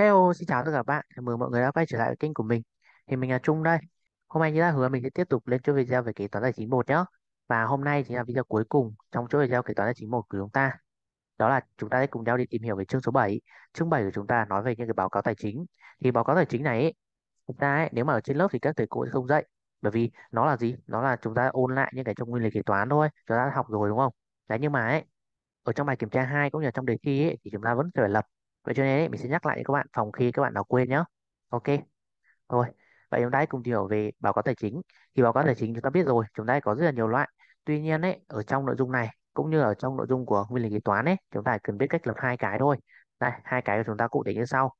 Hello, xin chào tất cả các bạn. Chào mừng mọi người đã quay trở lại với kênh của mình. Thì mình là Trung đây. Hôm nay như đã hứa mình sẽ tiếp tục lên chuỗi video về kế toán tài chính một nhé. Và hôm nay chính là video cuối cùng trong chuỗi video kế toán tài chính một của chúng ta. Đó là chúng ta sẽ cùng nhau đi tìm hiểu về chương số 7. Chương 7 của chúng ta nói về những cái báo cáo tài chính. Thì báo cáo tài chính này chúng ta ấy, nếu mà ở trên lớp thì các thầy cô sẽ không dạy. Bởi vì nó là gì? Nó là chúng ta ôn lại những cái trong nguyên lý kế toán thôi. Chúng ta đã học rồi đúng không? Đấy nhưng mà ấy, ở trong bài kiểm tra 2 cũng như trong đề thi ấy, thì chúng ta vẫn phải lập vậy cho nên ấy, mình sẽ nhắc lại cho các bạn phòng khi các bạn nào quên nhé ok rồi vậy chúng ta hãy cùng tìm hiểu về báo cáo tài chính thì báo cáo tài chính chúng ta biết rồi chúng ta có rất là nhiều loại tuy nhiên ấy ở trong nội dung này cũng như ở trong nội dung của nguyên lý kế toán ấy chúng ta cần biết cách lập hai cái thôi đây hai cái của chúng ta cụ thể như sau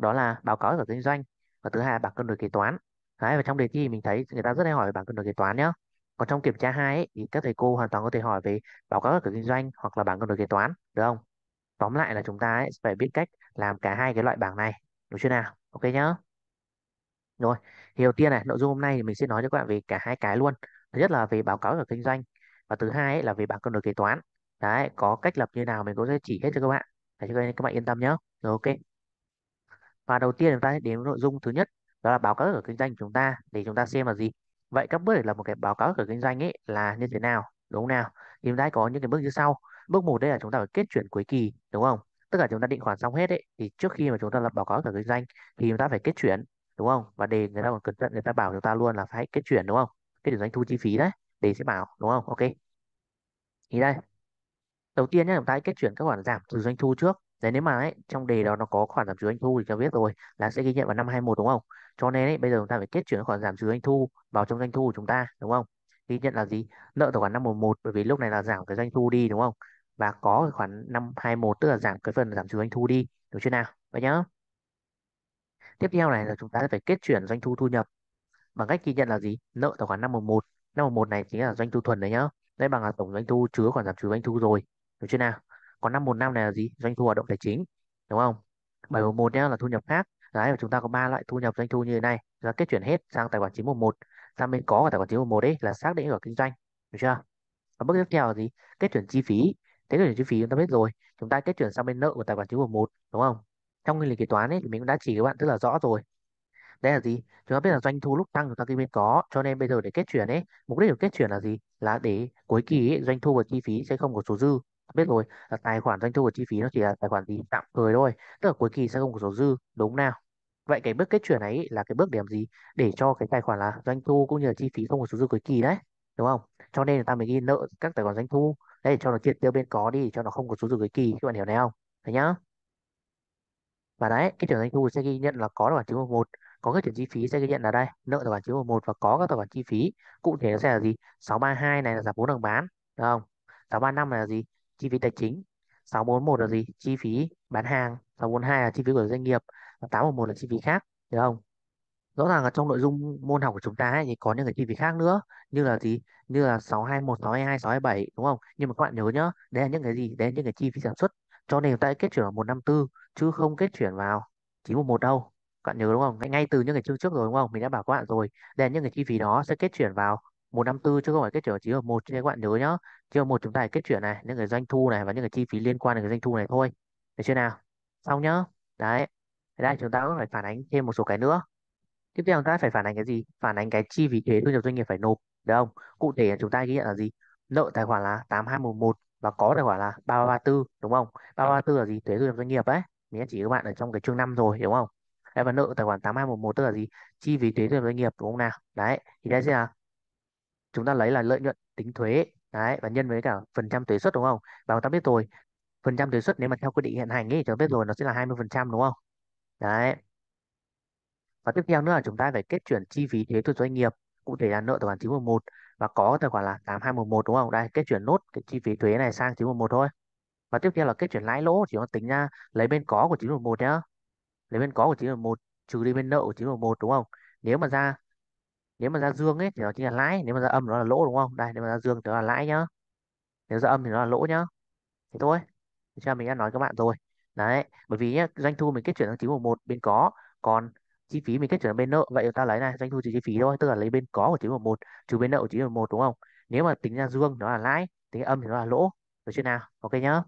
đó là báo cáo của kinh doanh và thứ hai là bảng cân đối kế toán đấy và trong đề thi mình thấy người ta rất hay hỏi về bảng cân đối kế toán nhé còn trong kiểm tra hai thì các thầy cô hoàn toàn có thể hỏi về báo cáo của kinh doanh hoặc là bảng cân đối kế toán được không tóm lại là chúng ta ấy, phải biết cách làm cả hai cái loại bảng này đúng chưa nào ok nhá rồi thì đầu tiên này nội dung hôm nay thì mình sẽ nói cho các bạn về cả hai cái luôn thứ nhất là về báo cáo của kinh doanh và thứ hai ấy là về bảng cân đối kế toán đấy có cách lập như nào mình cũng sẽ chỉ hết cho các bạn để cho các bạn yên tâm nhé rồi ok và đầu tiên chúng ta đến với nội dung thứ nhất đó là báo cáo ở kinh doanh của chúng ta để chúng ta xem là gì vậy các bước để làm một cái báo cáo ở kinh doanh ấy là như thế nào đúng không nào thì chúng ta có những cái bước như sau Bước 1 đây là chúng ta phải kết chuyển cuối kỳ đúng không? tức là chúng ta định khoản xong hết ấy thì trước khi mà chúng ta lập báo cáo cả kinh doanh thì chúng ta phải kết chuyển đúng không? Và đề người ta còn cẩn thận người ta bảo chúng ta luôn là phải kết chuyển đúng không? Kết chuyển doanh thu chi phí đấy, đề sẽ bảo đúng không? Ok. Thì đây. Đầu tiên nhé, chúng ta hãy kết chuyển các khoản giảm trừ doanh thu trước. Đấy nếu mà ấy, trong đề đó nó có khoản giảm trừ doanh thu thì cho biết rồi là sẽ ghi nhận vào năm 21 đúng không? Cho nên ấy, bây giờ chúng ta phải kết chuyển khoản giảm trừ doanh thu vào trong doanh thu của chúng ta đúng không? Ghi nhận là gì? Nợ tài khoản năm 11 bởi vì lúc này là giảm cái doanh thu đi đúng không? và có khoản 521 tức là giảm cái phần giảm trừ doanh thu đi được chưa nào vậy nhá tiếp theo này là chúng ta sẽ phải kết chuyển doanh thu thu nhập bằng cách ghi nhận là gì nợ tài khoản 511 511 này chính là doanh thu thuần đấy nhá đây bằng là tổng doanh thu chứa khoản giảm trừ doanh thu rồi được chưa nào còn 515 này là gì doanh thu hoạt động tài chính đúng không 711 nhá là thu nhập khác đấy và chúng ta có ba loại thu nhập doanh thu như thế này chúng ta kết chuyển hết sang tài khoản 911 sang bên có của tài khoản 911 đấy là xác định ở kinh doanh được chưa và bước tiếp theo là gì kết chuyển chi phí thế rồi chi phí chúng ta biết rồi chúng ta kết chuyển sang bên nợ của tài khoản chứng của một đúng không trong nguyên lý kế toán ấy thì mình cũng đã chỉ các bạn rất là rõ rồi đây là gì chúng ta biết là doanh thu lúc tăng chúng ta bên có cho nên bây giờ để kết chuyển ấy mục đích của kết chuyển là gì là để cuối kỳ ấy, doanh thu và chi phí sẽ không có số dư biết rồi là tài khoản doanh thu và chi phí nó chỉ là tài khoản gì tạm thời thôi tức là cuối kỳ sẽ không có số dư đúng nào vậy cái bước kết chuyển ấy, là cái bước để làm gì để cho cái tài khoản là doanh thu cũng như là chi phí không có số dư cuối kỳ đấy đúng không cho nên là ta mới ghi nợ các tài khoản doanh thu đây cho nó chuyện tiêu bên có đi cho nó không có số dư cuối kỳ các bạn hiểu này không thấy nhá và đấy cái trưởng doanh thu sẽ ghi nhận là có tài khoản chứng một có các chuyển chi phí sẽ ghi nhận là đây nợ tài khoản chứng một và có các tài khoản chi phí cụ thể nó sẽ là gì 632 này là giảm vốn đằng bán được không 635 là gì chi phí tài chính 641 là gì chi phí bán hàng 642 là chi phí của doanh nghiệp 811 là chi phí khác được không rõ ràng là trong nội dung môn học của chúng ta ấy, thì có những cái chi phí khác nữa như là gì như là 621, 622, 627 đúng không nhưng mà các bạn nhớ nhá đấy là những cái gì đấy là những cái chi phí sản xuất cho nên chúng ta kết chuyển vào 154 chứ không kết chuyển vào 911 đâu các bạn nhớ đúng không ngay, ngay từ những cái chương trước rồi đúng không mình đã bảo các bạn rồi đây là những cái chi phí đó sẽ kết chuyển vào 154 chứ không phải kết chuyển vào 911 cho nên các bạn nhớ nhá 911 chúng ta kết chuyển này những cái doanh thu này và những cái chi phí liên quan đến cái doanh thu này thôi được chưa nào xong nhá đấy đây chúng ta cũng phải phản ánh thêm một số cái nữa tiếp theo chúng ta phải phản ánh cái gì phản ánh cái chi phí thuế thu nhập doanh nghiệp phải nộp được không cụ thể là chúng ta ghi nhận là gì nợ tài khoản là 8211 và có tài khoản là 3334 đúng không 3334 là gì thuế thu nhập doanh nghiệp đấy mình chỉ các bạn ở trong cái chương 5 rồi đúng không đấy và nợ tài khoản 8211 tức là gì chi phí thuế thu nhập doanh nghiệp đúng không nào đấy thì đây sẽ là chúng ta lấy là lợi nhuận tính thuế đấy và nhân với cả phần trăm thuế suất đúng không và chúng ta biết rồi phần trăm thuế suất nếu mà theo quy định hiện hành ấy chúng ta biết rồi nó sẽ là 20% đúng không đấy và tiếp theo nữa là chúng ta phải kết chuyển chi phí thuế từ doanh nghiệp cụ thể là nợ tài khoản 911 và có tài khoản là 8211 đúng không đây kết chuyển nốt cái chi phí thuế này sang 911 thôi và tiếp theo là kết chuyển lãi lỗ chỉ có tính nha lấy bên có của 911 nhá lấy bên có của 911 trừ đi bên nợ của 911 đúng không nếu mà ra nếu mà ra dương ấy thì nó chính là lãi nếu mà ra âm nó là lỗ đúng không đây nếu mà ra dương thì nó là lãi nhá nếu ra âm thì nó là lỗ nhá thế thôi cho mình đã nói các bạn rồi đấy bởi vì nhá doanh thu mình kết chuyển sang 911 bên có còn chi phí mình kết chuyển bên nợ vậy ta lấy này doanh thu trừ chi phí thôi tức là lấy bên có của chín một trừ bên nợ của chín một đúng không nếu mà tính ra dương nó là lãi tính âm thì nó là lỗ được chưa nào ok nhá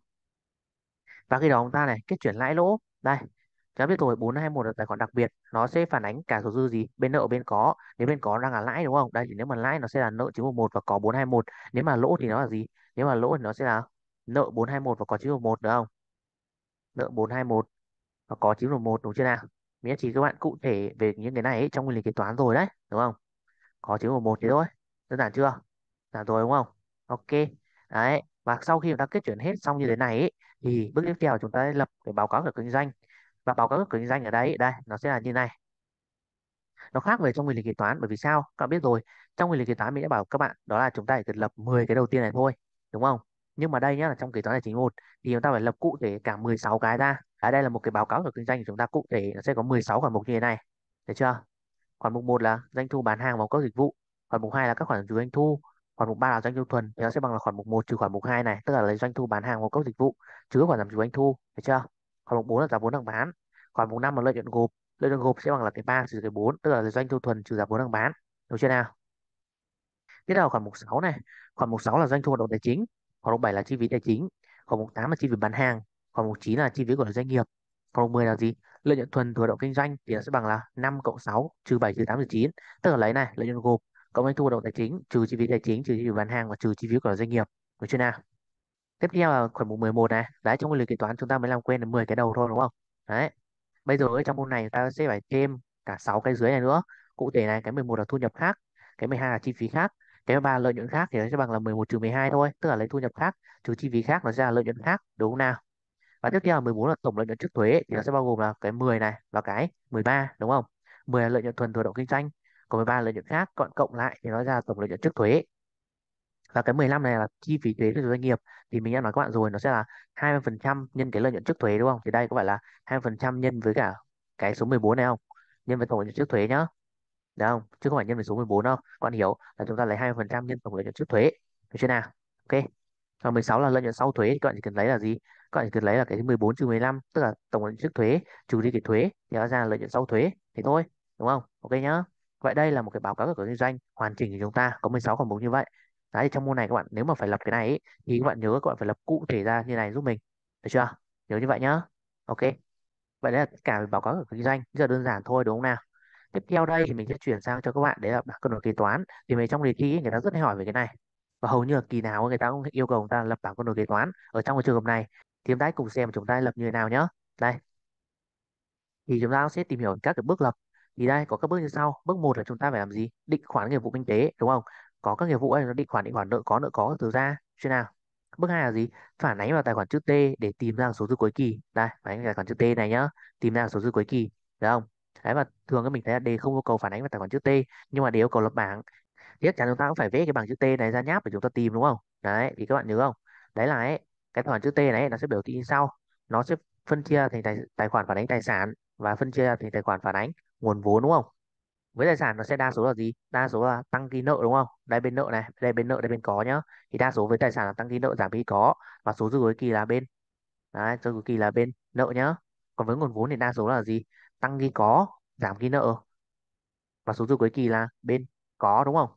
và khi đó chúng ta này kết chuyển lãi lỗ đây chúng ta biết rồi hai một tài khoản đặc biệt nó sẽ phản ánh cả số dư gì bên nợ bên có nếu bên có đang là lãi đúng không đây thì nếu mà lãi nó sẽ là nợ một và có bốn hai một nếu mà lỗ thì nó là gì nếu mà lỗ thì nó sẽ là nợ bốn hai một và có một được không nợ bốn hai một và có một đúng chưa nào miễn chỉ các bạn cụ thể về những cái này ấy, trong nguyên lý kế toán rồi đấy đúng không có chữ một một thế thôi đơn giản chưa giản rồi đúng không ok đấy và sau khi chúng ta kết chuyển hết xong như thế này ấy, thì bước tiếp theo chúng ta lập cái báo cáo của kinh doanh và báo cáo của kinh doanh ở đây đây nó sẽ là như này nó khác về trong nguyên lý kế toán bởi vì sao các bạn biết rồi trong nguyên lý kế toán mình đã bảo các bạn đó là chúng ta chỉ lập 10 cái đầu tiên này thôi đúng không nhưng mà đây nhá là trong kế toán tài chính một thì chúng ta phải lập cụ thể cả 16 cái ra ở à, đây là một cái báo cáo của kinh doanh của chúng ta cụ thể nó sẽ có 16 khoản mục như thế này được chưa khoản mục 1 là doanh thu bán hàng và các dịch vụ khoản mục 2 là các khoản trừ doanh thu khoản mục 3 là doanh thu thuần thì nó sẽ bằng là khoản mục 1 trừ khoản mục 2 này tức là lấy doanh thu bán hàng và các dịch vụ trừ khoản giảm trừ doanh thu được chưa khoản mục 4 là giá vốn hàng bán khoản mục 5 là lợi nhuận gộp lợi nhuận gộp sẽ bằng là cái 3 trừ cái 4 tức là lấy doanh thu thuần trừ giá vốn hàng bán được chưa nào tiếp theo khoản mục 6 này khoản mục 6 là doanh thu hoạt động tài chính khoản mục 7 là chi phí tài chính khoản mục 8 là chi phí bán hàng còn mục 9 là chi phí của doanh nghiệp còn mục 10 là gì lợi nhuận thuần từ hoạt động kinh doanh thì sẽ bằng là 5 cộng 6 trừ 7 trừ 8 trừ 9 tức là lấy này lợi nhuận gộp cộng doanh thu hoạt động tài chính trừ chi phí tài chính trừ chi phí bán hàng và trừ chi phí của doanh nghiệp được chưa nào tiếp theo là khoản mục 11 này đấy trong nguyên lý kế toán chúng ta mới làm quen được 10 cái đầu thôi đúng không đấy bây giờ ở trong môn này ta sẽ phải thêm cả 6 cái dưới này nữa cụ thể này cái 11 là thu nhập khác cái 12 là chi phí khác cái 13 là lợi nhuận khác thì nó sẽ bằng là 11 trừ 12 thôi tức là lấy thu nhập khác trừ chi phí khác nó ra lợi nhuận khác đúng không nào và tiếp theo 14 là tổng lợi nhuận trước thuế thì nó sẽ bao gồm là cái 10 này và cái 13 đúng không 10 là lợi nhuận thuần từ động kinh doanh còn 13 là lợi nhuận khác còn cộng lại thì nó ra tổng lợi nhuận trước thuế và cái 15 này là chi phí thuế của doanh nghiệp thì mình đã nói các bạn rồi nó sẽ là 20% nhân cái lợi nhuận trước thuế đúng không thì đây có phải là 20% nhân với cả cái số 14 này không nhân với tổng lợi nhuận trước thuế nhá được không chứ không phải nhân với số 14 đâu các bạn hiểu là chúng ta lấy 20% nhân tổng lợi nhuận trước thuế được chưa nào ok còn 16 là lợi nhuận sau thuế thì các bạn chỉ cần lấy là gì các bạn chỉ cần lấy là cái 14 trừ 15 tức là tổng lợi trước thuế trừ đi cái thuế thì nó ra lợi nhuận sau thuế thì thôi đúng không ok nhá vậy đây là một cái báo cáo của kinh doanh hoàn chỉnh của chúng ta có 16 khoản mục như vậy đấy trong môn này các bạn nếu mà phải lập cái này ấy, thì các bạn nhớ các bạn phải lập cụ thể ra như này giúp mình được chưa nhớ như vậy nhá ok vậy đấy là cả về báo cáo của kinh doanh rất là đơn giản thôi đúng không nào tiếp theo đây thì mình sẽ chuyển sang cho các bạn đấy là bảng cân đối kế toán thì mình trong đề thi người ta rất hay hỏi về cái này và hầu như là kỳ nào người ta cũng yêu cầu người ta lập bảng cân đối kế toán ở trong cái trường hợp này thì chúng ta cùng xem chúng ta lập như thế nào nhé đây thì chúng ta sẽ tìm hiểu các cái bước lập thì đây có các bước như sau bước một là chúng ta phải làm gì định khoản nghiệp vụ kinh tế đúng không có các nghiệp vụ ấy nó định khoản định khoản nợ có nợ có từ ra chưa nào bước hai là gì phản ánh vào tài khoản chữ T để tìm ra số dư cuối kỳ đây phản ánh tài khoản chữ T này nhá tìm ra số dư cuối kỳ được không đấy và thường các mình thấy là đề không yêu cầu phản ánh vào tài khoản chữ T nhưng mà đề yêu cầu lập bảng thì chắc chắn chúng ta cũng phải vẽ cái bảng chữ T này ra nháp để chúng ta tìm đúng không đấy thì các bạn nhớ không đấy là ấy cái khoản chữ T này nó sẽ biểu thị như sau nó sẽ phân chia thành tài, tài khoản phản ánh tài sản và phân chia thành tài khoản phản ánh nguồn vốn đúng không với tài sản nó sẽ đa số là gì đa số là tăng ghi nợ đúng không đây bên nợ này đây bên nợ đây bên có nhá thì đa số với tài sản là tăng ghi nợ giảm ghi có và số dư cuối kỳ là bên đấy số cuối kỳ là bên nợ nhá còn với nguồn vốn thì đa số là gì tăng ghi có giảm ghi nợ và số dư cuối kỳ là bên có đúng không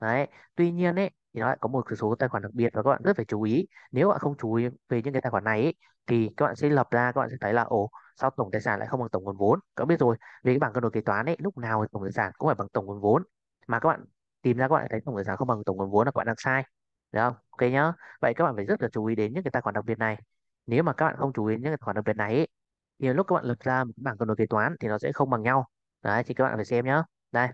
đấy tuy nhiên ấy thì nó lại có một số tài khoản đặc biệt và các bạn rất phải chú ý nếu các bạn không chú ý về những cái tài khoản này ấy, thì các bạn sẽ lập ra các bạn sẽ thấy là ồ sao tổng tài sản lại không bằng tổng nguồn vốn các bạn biết rồi vì cái bảng cân đối kế toán ấy lúc nào tổng tài sản cũng phải bằng tổng nguồn vốn mà các bạn tìm ra các bạn thấy tổng tài sản không bằng tổng nguồn vốn là các bạn đang sai được không ok nhá vậy các bạn phải rất là chú ý đến những cái tài khoản đặc biệt này nếu mà các bạn không chú ý đến những cái tài khoản đặc biệt này ấy, thì lúc các bạn lập ra một bảng cân đối kế toán thì nó sẽ không bằng nhau đấy thì các bạn phải xem nhá đây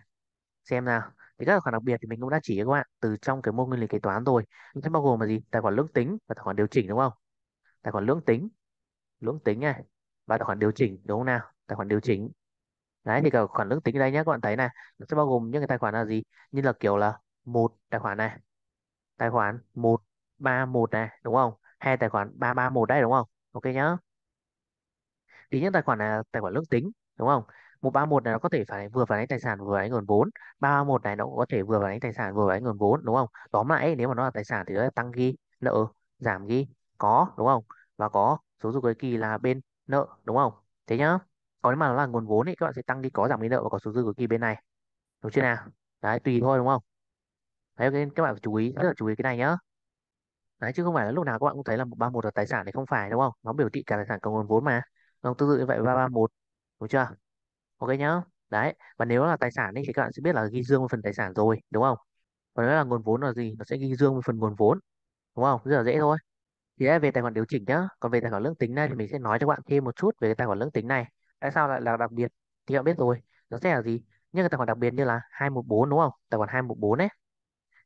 xem nào thì các tài khoản đặc biệt thì mình cũng đã chỉ các bạn từ trong cái môn nguyên lý kế toán rồi. Nó bao gồm là gì? Tài khoản lưỡng tính và tài khoản điều chỉnh đúng không? Tài khoản lưỡng tính, lưỡng tính này và tài khoản điều chỉnh đúng không nào? Tài khoản điều chỉnh. Đấy thì tài khoản lưỡng tính ở đây nhé các bạn thấy này, nó sẽ bao gồm những cái tài khoản là gì? Như là kiểu là một tài khoản này. Tài khoản một ba một này đúng không? hai tài khoản ba ba một đây đúng không? Ok nhá. Thì những tài khoản là tài khoản lưỡng tính đúng không? 131 này nó có thể phải vừa phản ánh tài sản vừa phản ánh nguồn vốn 331 này nó cũng có thể vừa phản ánh tài sản vừa phản ánh nguồn vốn đúng không tóm lại nếu mà nó là tài sản thì nó là tăng ghi nợ giảm ghi có đúng không và có số dư cuối kỳ là bên nợ đúng không thế nhá còn nếu mà nó là nguồn vốn thì các bạn sẽ tăng đi có giảm ghi nợ và có số dư cuối kỳ bên này đúng chưa nào đấy tùy thôi đúng không đấy nên các bạn chú ý rất là chú ý cái này nhá đấy chứ không phải là lúc nào các bạn cũng thấy là một ba một là tài sản thì không phải đúng không nó biểu thị cả tài sản cả nguồn vốn mà không vâng, tương tự như vậy ba ba một đúng chưa ok nhá đấy và nếu là tài sản ấy, thì các bạn sẽ biết là ghi dương với phần tài sản rồi đúng không Và nếu là nguồn vốn là gì nó sẽ ghi dương với phần nguồn vốn đúng không rất là dễ thôi thì đấy, về tài khoản điều chỉnh nhá còn về tài khoản lương tính này thì mình sẽ nói cho các bạn thêm một chút về cái tài khoản lương tính này tại sao lại là đặc biệt thì các bạn biết rồi nó sẽ là gì những cái tài khoản đặc biệt như là 214 đúng không tài khoản 214 ấy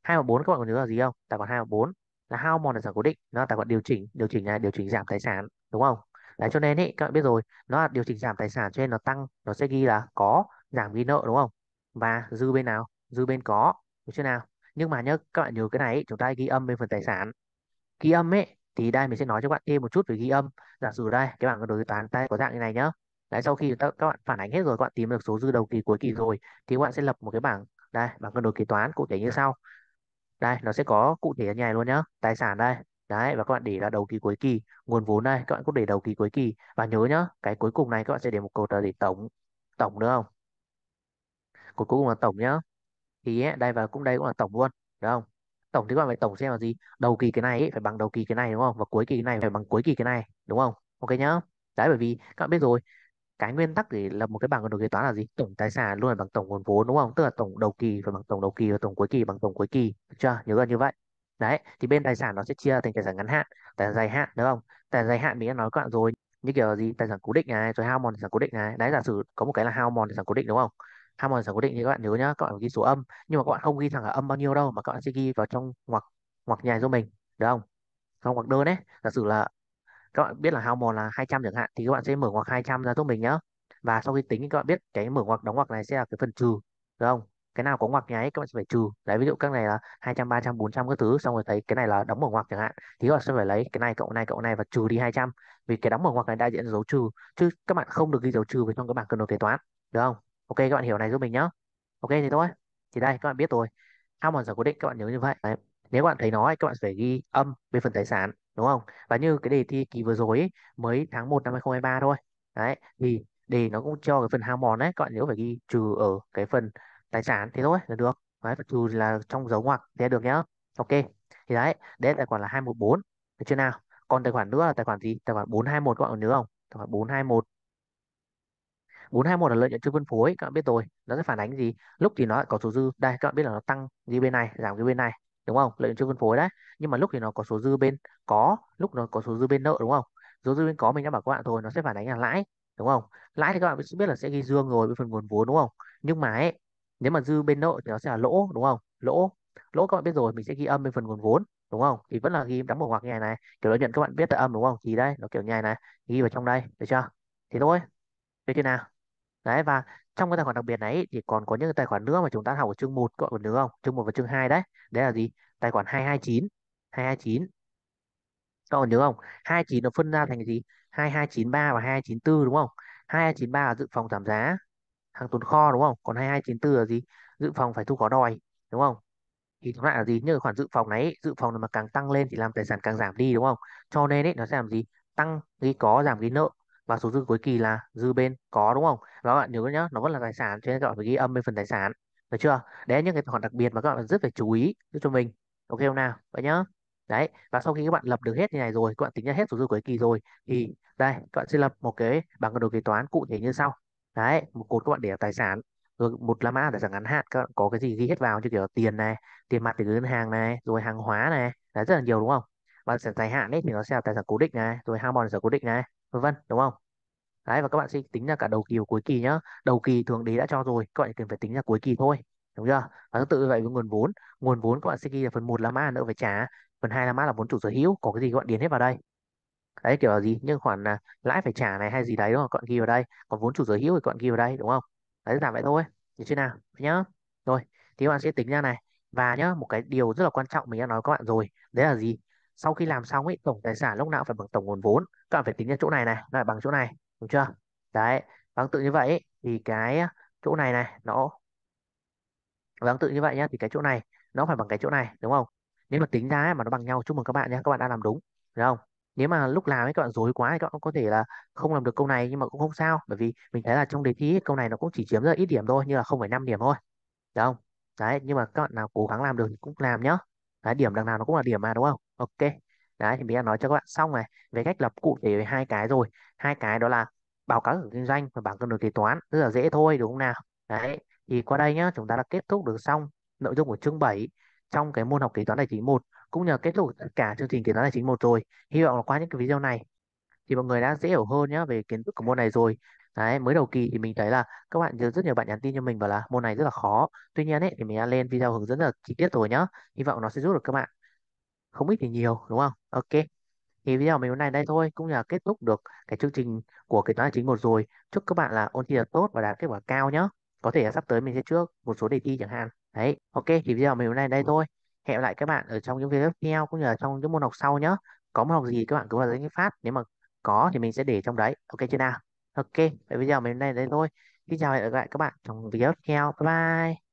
214 các bạn còn nhớ là gì không tài khoản 214 là hao mòn tài sản cố định nó là tài khoản điều chỉnh điều chỉnh này điều chỉnh giảm tài sản đúng không đấy cho nên ấy các bạn biết rồi nó là điều chỉnh giảm tài sản cho nên nó tăng nó sẽ ghi là có giảm ghi nợ đúng không và dư bên nào dư bên có đúng chưa nào nhưng mà nhớ các bạn nhớ cái này ý, chúng ta ghi âm bên phần tài sản ghi âm ấy thì đây mình sẽ nói cho các bạn thêm một chút về ghi âm giả sử đây các bạn có đối toán tay có dạng như này nhá đấy sau khi các bạn phản ánh hết rồi các bạn tìm được số dư đầu kỳ cuối kỳ rồi thì các bạn sẽ lập một cái bảng đây bảng cân đối kế toán cụ thể như sau đây nó sẽ có cụ thể như này luôn nhá tài sản đây Đấy, và các bạn để là đầu kỳ cuối kỳ. Nguồn vốn này các bạn cũng để đầu kỳ cuối kỳ. Và nhớ nhá, cái cuối cùng này các bạn sẽ để một cột là để tổng. Tổng được không? Cột cuối cùng là tổng nhá. Thì đây và cũng đây cũng là tổng luôn. Được không? Tổng thì các bạn phải tổng xem là gì? Đầu kỳ cái này ấy, phải bằng đầu kỳ cái này đúng không? Và cuối kỳ cái này phải bằng cuối kỳ cái này. Đúng không? Ok nhá. Đấy, bởi vì các bạn biết rồi, cái nguyên tắc để là một cái bảng được kế toán là gì tổng tài sản luôn là bằng tổng nguồn vốn đúng không tức là tổng đầu kỳ phải bằng tổng đầu kỳ và tổng cuối kỳ bằng tổng cuối kỳ được chưa nhớ là như vậy đấy thì bên tài sản nó sẽ chia thành tài sản ngắn hạn tài sản dài hạn đúng không tài sản dài hạn mình đã nói các bạn rồi như kiểu gì tài sản cố định này rồi hao mòn tài sản cố định này đấy giả sử có một cái là hao mòn tài sản cố định đúng không hao mòn tài sản cố định thì các bạn nhớ nhá các bạn ghi số âm nhưng mà các bạn không ghi thẳng là âm bao nhiêu đâu mà các bạn sẽ ghi vào trong ngoặc ngoặc nhài cho mình được không trong ngoặc đơn đấy giả sử là các bạn biết là hao mòn là 200 chẳng hạn thì các bạn sẽ mở ngoặc 200 ra giúp mình nhá và sau khi tính các bạn biết cái mở ngoặc đóng ngoặc này sẽ là cái phần trừ được không cái nào có ngoặc nháy các bạn sẽ phải trừ đấy ví dụ các này là 200 300 400 các thứ xong rồi thấy cái này là đóng mở ngoặc chẳng hạn thì các bạn sẽ phải lấy cái này cộng này cộng này và trừ đi 200 vì cái đóng mở ngoặc này đại diện dấu trừ chứ các bạn không được ghi dấu trừ vào trong cái bảng cân đối kế toán được không ok các bạn hiểu này giúp mình nhá ok thì thôi thì đây các bạn biết rồi ham mòn sở cố định các bạn nhớ như vậy đấy. nếu bạn thấy nó các bạn sẽ phải ghi âm bên phần tài sản đúng không và như cái đề thi kỳ vừa rồi ấy, mới tháng 1 năm 2023 thôi đấy thì đề nó cũng cho cái phần hao mòn đấy các bạn nhớ phải ghi trừ ở cái phần tài sản thế thôi là được đấy và trừ là trong dấu ngoặc thì được nhá ok thì đấy đấy tài khoản là 214 được chưa nào còn tài khoản nữa là tài khoản gì tài khoản 421 các bạn còn nhớ không tài khoản 421 421 là lợi nhuận chưa phân phối các bạn biết rồi nó sẽ phản ánh gì lúc thì nó có số dư đây các bạn biết là nó tăng ghi bên này giảm ghi bên này đúng không lợi nhuận chưa phân phối đấy nhưng mà lúc thì nó có số dư bên có lúc nó có số dư bên nợ đúng không số dư bên có mình đã bảo các bạn thôi, nó sẽ phản ánh là lãi đúng không lãi thì các bạn biết là sẽ ghi dương rồi bên phần nguồn vốn đúng không nhưng mà ấy nếu mà dư bên nợ thì nó sẽ là lỗ đúng không lỗ lỗ các bạn biết rồi mình sẽ ghi âm bên phần nguồn vốn đúng không thì vẫn là ghi đóng một hoặc như này này kiểu lợi nhuận các bạn biết là âm đúng không thì đây nó kiểu như này này ghi vào trong đây được chưa thì thôi được chưa nào đấy và trong cái tài khoản đặc biệt này thì còn có những cái tài khoản nữa mà chúng ta học ở chương 1 các bạn còn nhớ không chương 1 và chương 2 đấy đấy là gì tài khoản 229 229 các bạn nhớ không 29 nó phân ra thành cái gì 2293 và 2294 đúng không 2293 là dự phòng giảm giá hàng tồn kho đúng không còn 2294 là gì dự phòng phải thu có đòi đúng không thì nó lại là gì như khoản dự phòng này dự phòng là mà càng tăng lên thì làm tài sản càng giảm đi đúng không cho nên ấy, nó sẽ làm gì tăng ghi có giảm ghi nợ và số dư cuối kỳ là dư bên có đúng không và các bạn nhớ nhá nó vẫn là tài sản cho nên các bạn phải ghi âm bên phần tài sản được chưa đấy là những cái khoản đặc biệt mà các bạn rất phải chú ý giúp cho mình ok không nào vậy nhá đấy và sau khi các bạn lập được hết như này rồi các bạn tính ra hết số dư cuối kỳ rồi thì đây các bạn sẽ lập một cái bảng cân đối kế toán cụ thể như sau đấy một cột các bạn để ở tài sản rồi ừ, một là mã ở tài sản ngắn hạn các bạn có cái gì ghi hết vào như kiểu tiền này tiền mặt từ ngân hàng này rồi hàng hóa này đấy rất là nhiều đúng không và tài sản dài hạn ấy thì nó sẽ là tài sản cố định này rồi hao mòn tài sản cố định này vân vân đúng không đấy và các bạn sẽ tính ra cả đầu kỳ và cuối kỳ nhá đầu kỳ thường đế đã cho rồi các bạn cần phải tính ra cuối kỳ thôi đúng chưa và tương tự vậy với nguồn vốn nguồn vốn các bạn sẽ ghi là phần một là mã nợ phải trả phần hai là mã là vốn chủ sở hữu có cái gì các bạn điền hết vào đây đấy kiểu là gì nhưng khoản là lãi phải trả này hay gì đấy đúng không cọn ghi vào đây còn vốn chủ sở hữu thì cọn ghi vào đây đúng không đấy làm vậy thôi như thế nào nhá rồi thì các bạn sẽ tính ra này và nhá một cái điều rất là quan trọng mình đã nói các bạn rồi đấy là gì sau khi làm xong ấy tổng tài sản lúc nào phải bằng tổng nguồn vốn các bạn phải tính ra chỗ này này nó bằng chỗ này đúng chưa đấy tương tự như vậy ấy, thì cái chỗ này này nó tương tự như vậy nhá thì cái chỗ này nó phải bằng cái chỗ này đúng không nếu mà tính ra mà nó bằng nhau chúc mừng các bạn nhé các bạn đã làm đúng đúng không nếu mà lúc làm ấy các bạn rối quá thì các bạn có thể là không làm được câu này nhưng mà cũng không sao bởi vì mình thấy là trong đề thi ấy, câu này nó cũng chỉ chiếm rất là ít điểm thôi như là 0,5 điểm thôi được không đấy nhưng mà các bạn nào cố gắng làm được thì cũng làm nhá đấy, điểm đằng nào nó cũng là điểm mà đúng không ok đấy thì mình đã nói cho các bạn xong này về cách lập cụ thể về hai cái rồi hai cái đó là báo cáo kinh doanh và bảng cân đối kế toán rất là dễ thôi đúng không nào đấy thì qua đây nhá chúng ta đã kết thúc được xong nội dung của chương 7 trong cái môn học kế toán tài chính một cũng nhờ kết thúc tất cả chương trình kiểm toán tài chính một rồi hy vọng là qua những cái video này thì mọi người đã dễ hiểu hơn nhá về kiến thức của môn này rồi Đấy, mới đầu kỳ thì mình thấy là các bạn rất nhiều bạn nhắn tin cho mình bảo là môn này rất là khó. Tuy nhiên ấy thì mình đã lên video hướng dẫn rất là chi tiết rồi nhá. Hy vọng nó sẽ giúp được các bạn không ít thì nhiều đúng không? Ok. Thì video mình hôm nay đây thôi cũng là kết thúc được cái chương trình của kế toán tài chính một rồi. Chúc các bạn là ôn thi thật tốt và đạt kết quả cao nhá. Có thể là sắp tới mình sẽ trước một số đề thi chẳng hạn. Đấy. Ok thì video mình hôm nay đây thôi hẹn lại các bạn ở trong những video tiếp theo cũng như là trong những môn học sau nhé có môn học gì các bạn cứ vào danh phát nếu mà có thì mình sẽ để trong đấy ok chưa nào ok vậy bây giờ mình đến đây thôi xin chào và hẹn gặp lại các bạn trong video tiếp theo bye bye